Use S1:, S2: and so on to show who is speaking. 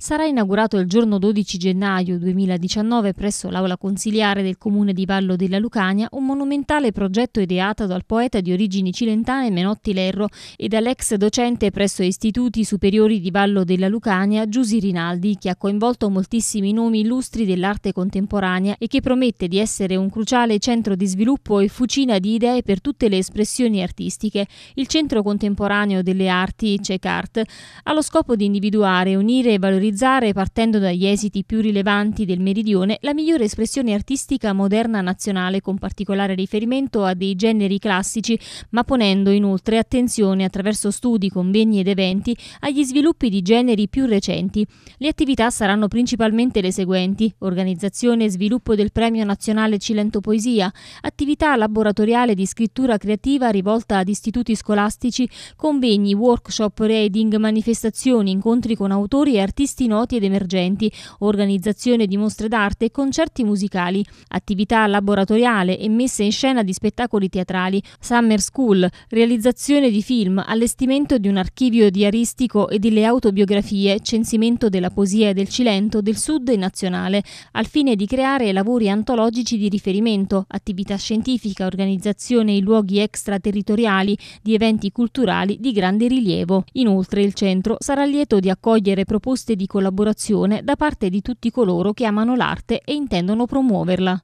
S1: sarà inaugurato il giorno 12 gennaio 2019 presso l'aula consiliare del comune di Vallo della Lucania un monumentale progetto ideato dal poeta di origini cilentane Menotti Lerro e dall'ex docente presso istituti superiori di Vallo della Lucania Giusi Rinaldi che ha coinvolto moltissimi nomi illustri dell'arte contemporanea e che promette di essere un cruciale centro di sviluppo e fucina di idee per tutte le espressioni artistiche. Il Centro Contemporaneo delle Arti, CECART, ha lo scopo di individuare, unire e valorizzare valorizzare, partendo dagli esiti più rilevanti del meridione, la migliore espressione artistica moderna nazionale con particolare riferimento a dei generi classici, ma ponendo inoltre attenzione attraverso studi, convegni ed eventi agli sviluppi di generi più recenti. Le attività saranno principalmente le seguenti: organizzazione e sviluppo del Premio Nazionale Cilento Poesia, attività laboratoriale di scrittura creativa rivolta ad istituti scolastici, convegni, workshop, reading, manifestazioni, incontri con autori e artisti artisti noti ed emergenti, organizzazione di mostre d'arte e concerti musicali, attività laboratoriale e messa in scena di spettacoli teatrali, summer school, realizzazione di film, allestimento di un archivio diaristico e delle autobiografie, censimento della poesia del Cilento, del Sud e nazionale, al fine di creare lavori antologici di riferimento, attività scientifica, organizzazione in luoghi extraterritoriali di eventi culturali di grande rilievo. Inoltre il centro sarà lieto di accogliere proposte di collaborazione da parte di tutti coloro che amano l'arte e intendono promuoverla.